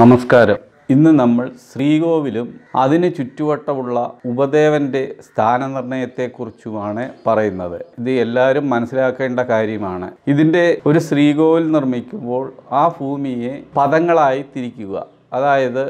നമസ്കാരം ഇന്ന് നമ്മൾ ശ്രീകോവിലും അതിന് ചുറ്റുവട്ടമുള്ള ഉപദേവൻ്റെ സ്ഥാനനിർണയത്തെക്കുറിച്ചുമാണ് പറയുന്നത് ഇത് എല്ലാവരും മനസ്സിലാക്കേണ്ട കാര്യമാണ് ഇതിൻ്റെ ഒരു ശ്രീകോവിൽ നിർമ്മിക്കുമ്പോൾ ആ ഭൂമിയെ പദങ്ങളായി തിരിക്കുക അതായത്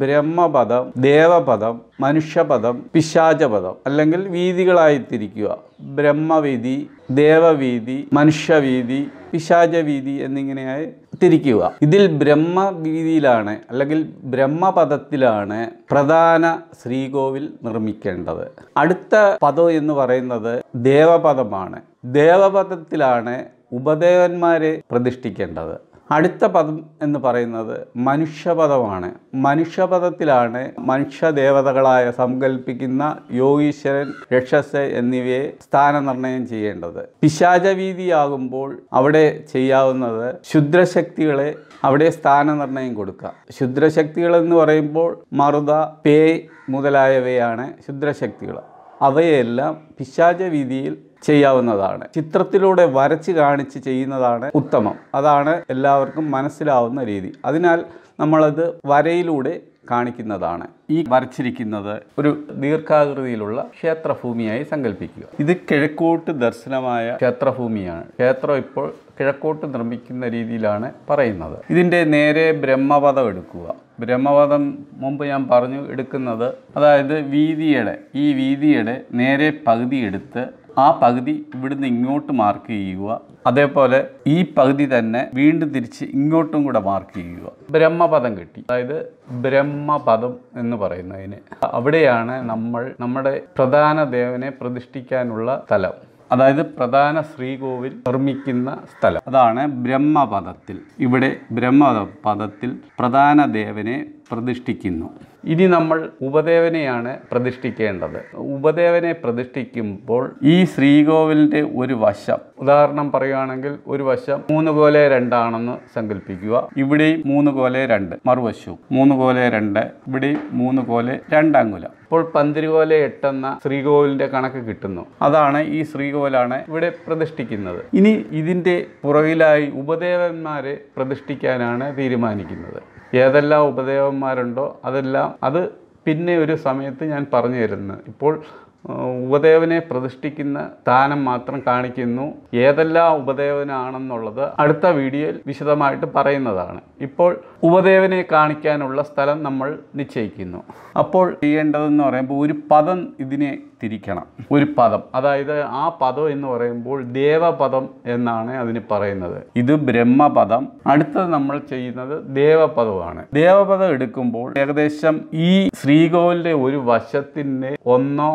ബ്രഹ്മപദം ദേവപദം മനുഷ്യപദം പിശാചപദം അല്ലെങ്കിൽ വീതികളായി തിരിക്കുക ബ്രഹ്മവീതി ദേവവീതി മനുഷ്യവീതി പിശാചവീതി എന്നിങ്ങനെയായി തിരിക്കുക ഇതിൽ ബ്രഹ്മവീതിയിലാണ് അല്ലെങ്കിൽ ബ്രഹ്മപദത്തിലാണ് പ്രധാന ശ്രീകോവിൽ നിർമ്മിക്കേണ്ടത് അടുത്ത പദം എന്ന് പറയുന്നത് ദേവപദമാണ് ദേവപദത്തിലാണ് ഉപദേവന്മാരെ പ്രതിഷ്ഠിക്കേണ്ടത് അടുത്ത പദം എന്ന് പറയുന്നത് മനുഷ്യപദമാണ് മനുഷ്യപദത്തിലാണ് മനുഷ്യദേവതകളായ സങ്കല്പിക്കുന്ന യോഗീശ്വരൻ രക്ഷസ് എന്നിവയെ സ്ഥാനനിർണയം ചെയ്യേണ്ടത് പിശാചവീതിയാകുമ്പോൾ അവിടെ ചെയ്യാവുന്നത് ശുദ്രശക്തികളെ അവിടെ സ്ഥാനനിർണയം കൊടുക്കുക ശുദ്രശക്തികൾ എന്ന് പറയുമ്പോൾ മറുത പേ മുതലായവയാണ് ശുദ്രശക്തികൾ അവയെല്ലാം പിശാചവീതിയിൽ ചെയ്യാവുന്നതാണ് ചിത്രത്തിലൂടെ വരച്ച് കാണിച്ച് ചെയ്യുന്നതാണ് ഉത്തമം അതാണ് എല്ലാവർക്കും മനസ്സിലാവുന്ന രീതി അതിനാൽ നമ്മളത് വരയിലൂടെ കാണിക്കുന്നതാണ് ഈ വരച്ചിരിക്കുന്നത് ഒരു ദീർഘാകൃതിയിലുള്ള ക്ഷേത്രഭൂമിയായി സങ്കല്പിക്കുക ഇത് കിഴക്കോട്ട് ദർശനമായ ക്ഷേത്രഭൂമിയാണ് ക്ഷേത്രം ഇപ്പോൾ കിഴക്കോട്ട് നിർമ്മിക്കുന്ന രീതിയിലാണ് പറയുന്നത് ഇതിൻ്റെ നേരെ ബ്രഹ്മപഥം എടുക്കുക ബ്രഹ്മപഥം മുമ്പ് ഞാൻ പറഞ്ഞു എടുക്കുന്നത് അതായത് വീതിയുടെ ഈ വീതിയുടെ നേരെ പകുതി എടുത്ത് ആ പകുതി ഇവിടുന്ന് ഇങ്ങോട്ട് മാർക്ക് ചെയ്യുക അതേപോലെ ഈ പകുതി തന്നെ വീണ്ടും തിരിച്ച് ഇങ്ങോട്ടും കൂടെ മാർക്ക് ചെയ്യുക ബ്രഹ്മപദം കിട്ടി അതായത് ബ്രഹ്മപദം എന്ന് പറയുന്നതിന് അവിടെയാണ് നമ്മൾ നമ്മുടെ പ്രധാന ദേവനെ പ്രതിഷ്ഠിക്കാനുള്ള സ്ഥലം അതായത് പ്രധാന ശ്രീകോവിൽ നിർമ്മിക്കുന്ന സ്ഥലം അതാണ് ബ്രഹ്മപദത്തിൽ ഇവിടെ ബ്രഹ്മപദത്തിൽ പ്രധാന ദേവനെ പ്രതിഷ്ഠിക്കുന്നു ഇനി നമ്മൾ ഉപദേവനെയാണ് പ്രതിഷ്ഠിക്കേണ്ടത് ഉപദേവനെ പ്രതിഷ്ഠിക്കുമ്പോൾ ഈ ശ്രീകോവിലിൻ്റെ ഒരു വശം ഉദാഹരണം പറയുകയാണെങ്കിൽ ഒരു വശം മൂന്ന് കോലെ രണ്ടാണെന്ന് സങ്കല്പിക്കുക ഇവിടെയും മൂന്ന് കോലെ രണ്ട് മറുവശു മൂന്ന് കോലെ രണ്ട് ഇവിടെയും മൂന്ന് കോലെ അപ്പോൾ ഇപ്പോൾ പന്തിരുകോലെ എട്ടെന്ന ശ്രീകോവിലിൻ്റെ കണക്ക് കിട്ടുന്നു അതാണ് ഈ ശ്രീകോവിലാണ് ഇവിടെ പ്രതിഷ്ഠിക്കുന്നത് ഇനി ഇതിൻ്റെ പുറകിലായി ഉപദേവന്മാരെ പ്രതിഷ്ഠിക്കാനാണ് തീരുമാനിക്കുന്നത് ഏതെല്ലാം ഉപദേവന്മാരുണ്ടോ അതെല്ലാം അത് പിന്നെ ഒരു സമയത്ത് ഞാൻ പറഞ്ഞു തരുന്നത് ഇപ്പോൾ ഉപദേവനെ പ്രതിഷ്ഠിക്കുന്ന സ്ഥാനം മാത്രം കാണിക്കുന്നു ഏതെല്ലാം ഉപദേവനാണെന്നുള്ളത് അടുത്ത വീഡിയോയിൽ വിശദമായിട്ട് പറയുന്നതാണ് ഇപ്പോൾ ഉപദേവനെ കാണിക്കാനുള്ള സ്ഥലം നമ്മൾ നിശ്ചയിക്കുന്നു അപ്പോൾ ചെയ്യേണ്ടതെന്ന് പറയുമ്പോൾ ഒരു പദം ഇതിനെ തിരിക്കണം ഒരു പദം അതായത് ആ പദം എന്ന് പറയുമ്പോൾ ദേവപദം എന്നാണ് അതിന് പറയുന്നത് ഇത് ബ്രഹ്മപദം അടുത്തത് നമ്മൾ ചെയ്യുന്നത് ദേവപദമാണ് ദേവപദം എടുക്കുമ്പോൾ ഏകദേശം ഈ ശ്രീകോവിലിൻ്റെ ഒരു വശത്തിൻ്റെ ഒന്നോ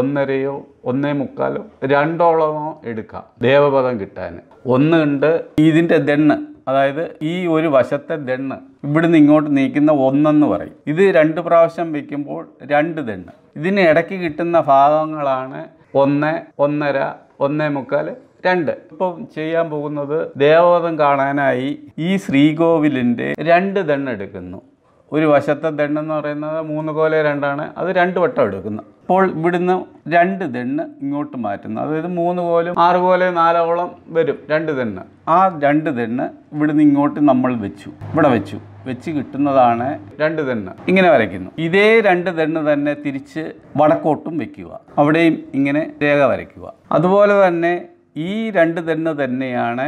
ഒന്നരയോ ഒന്നേ മുക്കാലോ രണ്ടോളമോ എടുക്കാം ദേവപദം കിട്ടാൻ ഒന്നുണ്ട് ഇതിൻ്റെ ദണ്ണ് അതായത് ഈ ഒരു വശത്തെ ദണ്ണ് ഇവിടുന്ന് ഇങ്ങോട്ട് നീക്കുന്ന ഒന്നെന്ന് പറയും ഇത് രണ്ട് പ്രാവശ്യം വയ്ക്കുമ്പോൾ രണ്ട് ദണ്ണ് ഇതിന് ഇടയ്ക്ക് കിട്ടുന്ന ഭാഗങ്ങളാണ് ഒന്ന് ഒന്നര ഒന്നേ മുക്കാൽ രണ്ട് ഇപ്പം ചെയ്യാൻ പോകുന്നത് ദേവപദം കാണാനായി ഈ ശ്രീകോവിലിൻ്റെ രണ്ട് എടുക്കുന്നു ഒരു വശത്തെ ദണ്ണെന്ന് പറയുന്നത് മൂന്ന് കോല രണ്ടാണ് അത് രണ്ട് വട്ടം എടുക്കുന്നത് അപ്പോൾ ഇവിടുന്ന് രണ്ട് ദണ്ണ് ഇങ്ങോട്ട് മാറ്റുന്നു അതായത് മൂന്ന് കോലും ആറ് കോല നാലോളം വരും രണ്ട് ദണ്ണ് ആ രണ്ട് ദണ്ണ് ഇവിടുന്ന് ഇങ്ങോട്ട് നമ്മൾ വെച്ചു ഇവിടെ വെച്ചു വെച്ച് കിട്ടുന്നതാണ് രണ്ട് തെണ്ണ് ഇങ്ങനെ വരയ്ക്കുന്നു ഇതേ രണ്ട് തെണ്ണ് തന്നെ തിരിച്ച് വടക്കോട്ടും വെക്കുക അവിടെയും ഇങ്ങനെ രേഖ വരയ്ക്കുക അതുപോലെ തന്നെ ഈ രണ്ട് തെണ്ണ് തന്നെയാണ്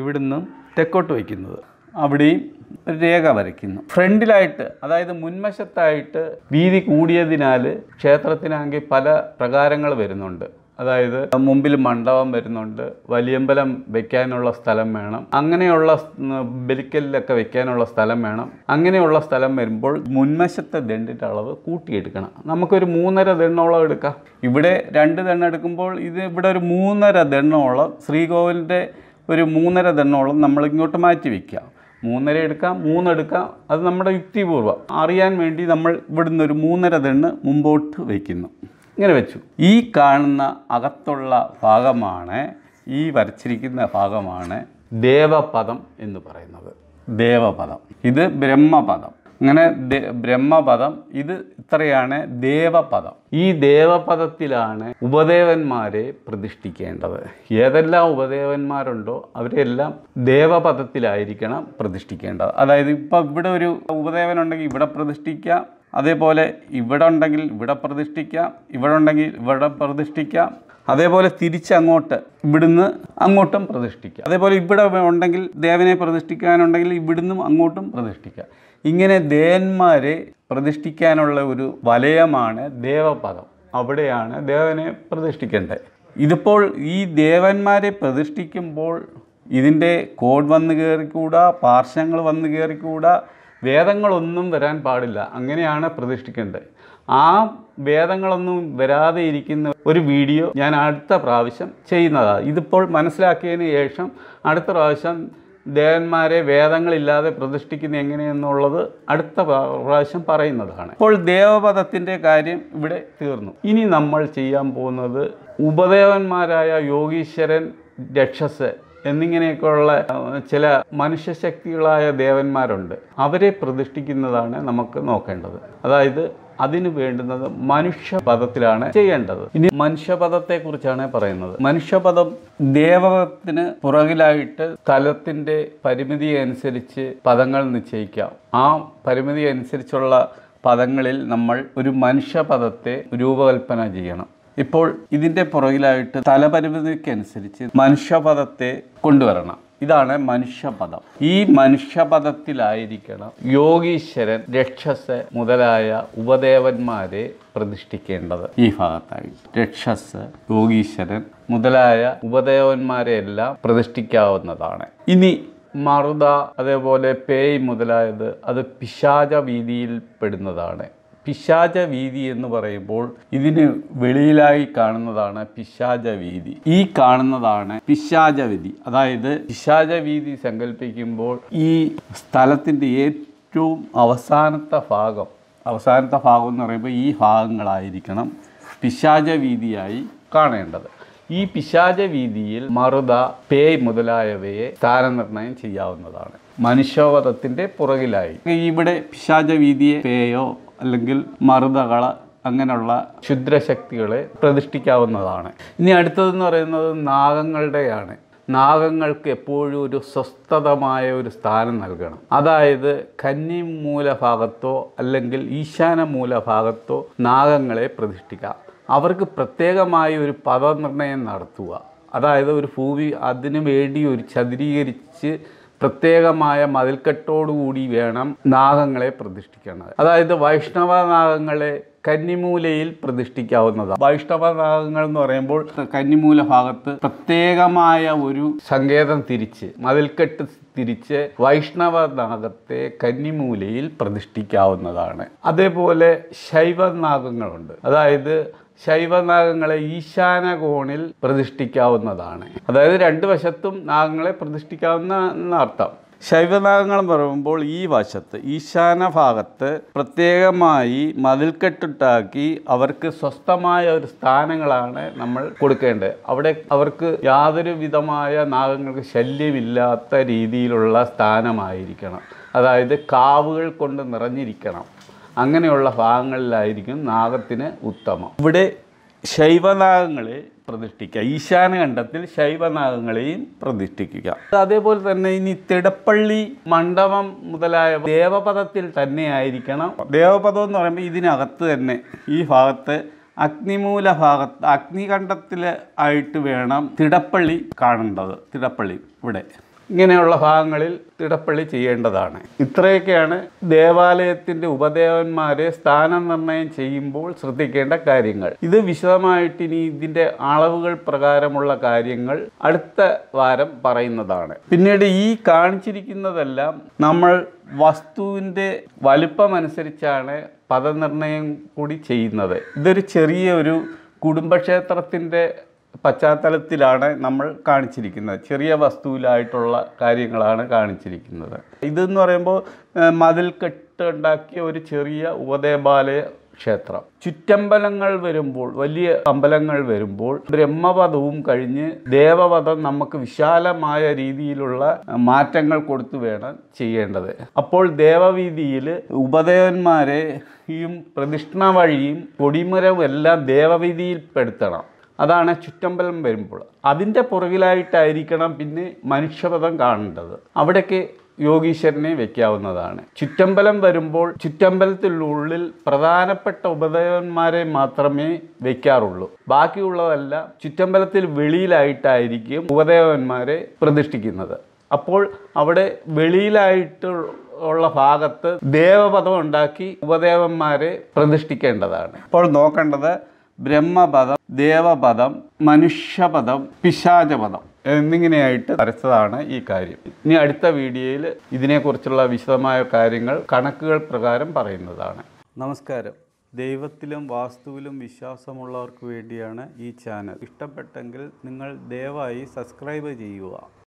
ഇവിടുന്ന് തെക്കോട്ട് വയ്ക്കുന്നത് അവിടെയും ഒരു രേഖ വരയ്ക്കുന്നു ഫ്രണ്ടിലായിട്ട് അതായത് മുൻവശത്തായിട്ട് വീതി കൂടിയതിനാൽ ക്ഷേത്രത്തിനാകെ പല പ്രകാരങ്ങൾ വരുന്നുണ്ട് അതായത് മുമ്പിൽ മണ്ഡപം വരുന്നുണ്ട് വലിയമ്പലം വെക്കാനുള്ള സ്ഥലം വേണം അങ്ങനെയുള്ള ബലിക്കലിലൊക്കെ വെക്കാനുള്ള സ്ഥലം വേണം അങ്ങനെയുള്ള സ്ഥലം വരുമ്പോൾ മുൻവശത്തെ ദണ്ടിൻ്റെ അളവ് കൂട്ടിയെടുക്കണം നമുക്കൊരു മൂന്നര ദണ്ണോളം എടുക്കാം ഇവിടെ രണ്ട് ദണ്ണം എടുക്കുമ്പോൾ ഇത് ഇവിടെ ഒരു മൂന്നര ദണ്ണോളം ശ്രീകോവിലിൻ്റെ ഒരു മൂന്നര ദണ്ണോളം നമ്മൾ ഇങ്ങോട്ട് മാറ്റി വയ്ക്കാം മൂന്നര എടുക്കാം മൂന്നെടുക്കാം അത് നമ്മുടെ യുക്തിപൂർവ്വം അറിയാൻ വേണ്ടി നമ്മൾ ഇവിടുന്ന് ഒരു മൂന്നര തെണ്ണ് മുമ്പോട്ട് വയ്ക്കുന്നു ഇങ്ങനെ വെച്ചു ഈ കാണുന്ന അകത്തുള്ള ഭാഗമാണ് ഈ വരച്ചിരിക്കുന്ന ഭാഗമാണ് ദേവപദം എന്ന് പറയുന്നത് ദേവപദം ഇത് ബ്രഹ്മപദം അങ്ങനെ ബ്രഹ്മപദം ഇത് ഇത്രയാണ് ദേവപദം ഈ ദേവപദത്തിലാണ് ഉപദേവന്മാരെ പ്രതിഷ്ഠിക്കേണ്ടത് ഏതെല്ലാം ഉപദേവന്മാരുണ്ടോ അവരെല്ലാം ദേവപദത്തിലായിരിക്കണം പ്രതിഷ്ഠിക്കേണ്ടത് അതായത് ഇപ്പം ഇവിടെ ഒരു ഉപദേവൻ ഉണ്ടെങ്കിൽ ഇവിടെ പ്രതിഷ്ഠിക്കാം അതേപോലെ ഇവിടെ ഉണ്ടെങ്കിൽ ഇവിടെ പ്രതിഷ്ഠിക്കാം ഇവിടെ ഉണ്ടെങ്കിൽ ഇവിടെ പ്രതിഷ്ഠിക്കാം അതേപോലെ തിരിച്ചങ്ങോട്ട് ഇവിടുന്ന് അങ്ങോട്ടും പ്രതിഷ്ഠിക്കാം അതേപോലെ ഇവിടെ ഉണ്ടെങ്കിൽ ദേവനെ പ്രതിഷ്ഠിക്കാനുണ്ടെങ്കിൽ ഇവിടുന്നും അങ്ങോട്ടും പ്രതിഷ്ഠിക്കാം ഇങ്ങനെ ദേവന്മാരെ പ്രതിഷ്ഠിക്കാനുള്ള ഒരു വലയമാണ് ദേവപദം അവിടെയാണ് ദേവനെ പ്രതിഷ്ഠിക്കേണ്ടത് ഇതിപ്പോൾ ഈ ദേവന്മാരെ പ്രതിഷ്ഠിക്കുമ്പോൾ ഇതിൻ്റെ കോഡ് വന്നു കയറിക്കൂടാ പാർശ്വങ്ങൾ വന്നു കയറിക്കൂടാ വേദങ്ങളൊന്നും വരാൻ പാടില്ല അങ്ങനെയാണ് പ്രതിഷ്ഠിക്കേണ്ടത് ആ വേദങ്ങളൊന്നും വരാതെ ഇരിക്കുന്ന ഒരു വീഡിയോ ഞാൻ അടുത്ത പ്രാവശ്യം ചെയ്യുന്നതാണ് ഇതിപ്പോൾ മനസ്സിലാക്കിയതിന് ശേഷം അടുത്ത പ്രാവശ്യം ദേവന്മാരെ വേദങ്ങളില്ലാതെ പ്രതിഷ്ഠിക്കുന്ന എങ്ങനെയെന്നുള്ളത് അടുത്ത പ്രാവശ്യം പറയുന്നതാണ് അപ്പോൾ ദേവപദത്തിൻ്റെ കാര്യം ഇവിടെ തീർന്നു ഇനി നമ്മൾ ചെയ്യാൻ പോകുന്നത് ഉപദേവന്മാരായ യോഗീശ്വരൻ രക്ഷസ് എന്നിങ്ങനെയൊക്കെയുള്ള ചില മനുഷ്യശക്തികളായ ദേവന്മാരുണ്ട് അവരെ പ്രതിഷ്ഠിക്കുന്നതാണ് നമുക്ക് നോക്കേണ്ടത് അതായത് അതിനു വേണ്ടുന്നത് മനുഷ്യപദത്തിലാണ് ചെയ്യേണ്ടത് ഇനി മനുഷ്യപദത്തെ കുറിച്ചാണ് പറയുന്നത് മനുഷ്യപദം ദേവതത്തിന് പുറകിലായിട്ട് സ്ഥലത്തിൻ്റെ പരിമിതി അനുസരിച്ച് പദങ്ങൾ നിശ്ചയിക്കാം ആ പരിമിതി അനുസരിച്ചുള്ള പദങ്ങളിൽ നമ്മൾ ഒരു മനുഷ്യപദത്തെ രൂപകൽപ്പന ചെയ്യണം ഇപ്പോൾ ഇതിൻ്റെ പുറകിലായിട്ട് തലപരിമിതിക്കനുസരിച്ച് മനുഷ്യപദത്തെ കൊണ്ടുവരണം ഇതാണ് മനുഷ്യപദം ഈ മനുഷ്യപദത്തിലായിരിക്കണം യോഗീശ്വരൻ രക്ഷസ് മുതലായ ഉപദേവന്മാരെ പ്രതിഷ്ഠിക്കേണ്ടത് ഈ ഭാഗത്തായി രക്ഷസ് യോഗീശ്വരൻ മുതലായ ഉപദേവന്മാരെ എല്ലാം പ്രതിഷ്ഠിക്കാവുന്നതാണ് ഇനി മറുത അതേപോലെ പേയ് മുതലായത് അത് പിശാച വീതിയിൽ പെടുന്നതാണ് പിശാച വീതി എന്ന് പറയുമ്പോൾ ഇതിന് വെളിയിലായി കാണുന്നതാണ് പിശാച വീതി ഈ കാണുന്നതാണ് പിശാച വിധി അതായത് പിശാച വീതി സങ്കല്പിക്കുമ്പോൾ ഈ സ്ഥലത്തിൻ്റെ ഏറ്റവും അവസാനത്തെ ഭാഗം അവസാനത്തെ ഭാഗം എന്ന് പറയുമ്പോൾ ഈ ഭാഗങ്ങളായിരിക്കണം പിശാച വീതിയായി കാണേണ്ടത് ഈ പിശാച വീതിയിൽ മറുത പേ മുതലായവയെ സ്ഥാനനിർണയം ചെയ്യാവുന്നതാണ് മനുഷ്യവധത്തിൻ്റെ പുറകിലായി ഇവിടെ പിശാച വീതിയെ പേയോ അല്ലെങ്കിൽ മറുതകള അങ്ങനെയുള്ള ക്ഷുദ്രശക്തികളെ പ്രതിഷ്ഠിക്കാവുന്നതാണ് ഇനി അടുത്തതെന്ന് പറയുന്നത് നാഗങ്ങളുടെയാണ് നാഗങ്ങൾക്ക് എപ്പോഴും ഒരു സ്വസ്ഥതമായ ഒരു സ്ഥാനം നൽകണം അതായത് കന്നി മൂലഭാഗത്തോ അല്ലെങ്കിൽ ഈശാന മൂലഭാഗത്തോ നാഗങ്ങളെ പ്രതിഷ്ഠിക്കാം അവർക്ക് പ്രത്യേകമായി ഒരു പദനിർണയം നടത്തുക അതായത് ഒരു ഭൂമി അതിനു വേണ്ടി ഒരു ചതുരീകരിച്ച് പ്രത്യേകമായ മതിൽക്കെട്ടോടുകൂടി വേണം നാഗങ്ങളെ പ്രതിഷ്ഠിക്കേണ്ടത് അതായത് വൈഷ്ണവ നാഗങ്ങളെ കന്നിമൂലയിൽ പ്രതിഷ്ഠിക്കാവുന്നതാണ് വൈഷ്ണവ രാഗങ്ങൾ എന്ന് പറയുമ്പോൾ കന്നിമൂല ഭാഗത്ത് പ്രത്യേകമായ ഒരു സങ്കേതം തിരിച്ച് മതിൽക്കെട്ട് തിരിച്ച് വൈഷ്ണവനാഗത്തെ കന്നിമൂലയിൽ പ്രതിഷ്ഠിക്കാവുന്നതാണ് അതേപോലെ ശൈവനാഗങ്ങളുണ്ട് അതായത് ശൈവനാഗങ്ങളെ ഈശാന കോണിൽ പ്രതിഷ്ഠിക്കാവുന്നതാണ് അതായത് രണ്ട് വശത്തും നാഗങ്ങളെ പ്രതിഷ്ഠിക്കാവുന്ന അർത്ഥം ശൈവനാഗങ്ങൾ പറയുമ്പോൾ ഈ വശത്ത് ഈശാന ഭാഗത്ത് പ്രത്യേകമായി മതിൽക്കെട്ടുണ്ടാക്കി അവർക്ക് സ്വസ്ഥമായ ഒരു സ്ഥാനങ്ങളാണ് നമ്മൾ കൊടുക്കേണ്ടത് അവിടെ അവർക്ക് യാതൊരു വിധമായ നാഗങ്ങൾക്ക് ശല്യമില്ലാത്ത രീതിയിലുള്ള സ്ഥാനമായിരിക്കണം അതായത് കാവുകൾ കൊണ്ട് നിറഞ്ഞിരിക്കണം അങ്ങനെയുള്ള ഭാഗങ്ങളിലായിരിക്കും നാഗത്തിന് ഉത്തമം ഇവിടെ ശൈവനാഗങ്ങളെ പ്രതിഷ്ഠിക്കുക ഈശാനഖണ്ഡത്തിൽ ശൈവനാഗങ്ങളെയും പ്രതിഷ്ഠിക്കുക അതേപോലെ തന്നെ ഇനി തിടപ്പള്ളി മണ്ഡപം മുതലായ ദേവപദത്തിൽ തന്നെ ആയിരിക്കണം ദേവപദം എന്ന് പറയുമ്പോൾ ഇതിനകത്ത് തന്നെ ഈ ഭാഗത്ത് അഗ്നിമൂല ഭാഗത്ത് അഗ്നികണ്ഠത്തിൽ ആയിട്ട് വേണം തിടപ്പള്ളി കാണേണ്ടത് തിടപ്പള്ളി ഇവിടെ ഇങ്ങനെയുള്ള ഭാഗങ്ങളിൽ തിടപ്പള്ളി ചെയ്യേണ്ടതാണ് ഇത്രയൊക്കെയാണ് ദേവാലയത്തിൻ്റെ ഉപദേവന്മാരെ സ്ഥാനം നിർണയം ചെയ്യുമ്പോൾ ശ്രദ്ധിക്കേണ്ട കാര്യങ്ങൾ ഇത് വിശദമായിട്ട് ഇനി ഇതിൻ്റെ അളവുകൾ പ്രകാരമുള്ള കാര്യങ്ങൾ അടുത്ത വാരം പറയുന്നതാണ് പിന്നീട് ഈ കാണിച്ചിരിക്കുന്നതെല്ലാം നമ്മൾ വസ്തുവിൻ്റെ അനുസരിച്ചാണ് പദനിർണയം കൂടി ചെയ്യുന്നത് ഇതൊരു ചെറിയ ഒരു കുടുംബക്ഷേത്രത്തിൻ്റെ പശ്ചാത്തലത്തിലാണ് നമ്മൾ കാണിച്ചിരിക്കുന്നത് ചെറിയ വസ്തുവിലായിട്ടുള്ള കാര്യങ്ങളാണ് കാണിച്ചിരിക്കുന്നത് ഇതെന്ന് പറയുമ്പോൾ കെട്ടുണ്ടാക്കിയ ഒരു ചെറിയ ഉപദേവാലയ ക്ഷേത്രം ചുറ്റമ്പലങ്ങൾ വരുമ്പോൾ വലിയ അമ്പലങ്ങൾ വരുമ്പോൾ ബ്രഹ്മപഥവും കഴിഞ്ഞ് ദേവപഥം നമുക്ക് വിശാലമായ രീതിയിലുള്ള മാറ്റങ്ങൾ കൊടുത്തു വേണം ചെയ്യേണ്ടത് അപ്പോൾ ദേവവീതിയിൽ ഉപദേവന്മാരെയും പ്രതിഷ്ഠ വഴിയും കൊടിമരവും എല്ലാം ദേവവീതിയിൽപ്പെടുത്തണം പെടുത്തണം അതാണ് ചുറ്റമ്പലം വരുമ്പോൾ അതിൻ്റെ പുറകിലായിട്ടായിരിക്കണം പിന്നെ മനുഷ്യപഥം കാണേണ്ടത് അവിടെയൊക്കെ യോഗീശ്വരനെ വയ്ക്കാവുന്നതാണ് ചുറ്റമ്പലം വരുമ്പോൾ ചുറ്റമ്പലത്തിനുള്ളിൽ പ്രധാനപ്പെട്ട ഉപദേവന്മാരെ മാത്രമേ വയ്ക്കാറുള്ളൂ ബാക്കിയുള്ളതെല്ലാം ചുറ്റമ്പലത്തിൽ വെളിയിലായിട്ടായിരിക്കും ഉപദേവന്മാരെ പ്രതിഷ്ഠിക്കുന്നത് അപ്പോൾ അവിടെ വെളിയിലായിട്ട് ഉള്ള ഭാഗത്ത് ദേവപദം ഉണ്ടാക്കി ഉപദേവന്മാരെ പ്രതിഷ്ഠിക്കേണ്ടതാണ് അപ്പോൾ നോക്കേണ്ടത് ബ്രഹ്മപദം ദേവപദം മനുഷ്യപദം പിശാചപദം എന്നിങ്ങനെയായിട്ട് വരച്ചതാണ് ഈ കാര്യം ഇനി അടുത്ത വീഡിയോയിൽ ഇതിനെക്കുറിച്ചുള്ള വിശദമായ കാര്യങ്ങൾ കണക്കുകൾ പ്രകാരം പറയുന്നതാണ് നമസ്കാരം ദൈവത്തിലും വാസ്തുവിലും വിശ്വാസമുള്ളവർക്ക് വേണ്ടിയാണ് ഈ ചാനൽ ഇഷ്ടപ്പെട്ടെങ്കിൽ നിങ്ങൾ ദയവായി സബ്സ്ക്രൈബ് ചെയ്യുക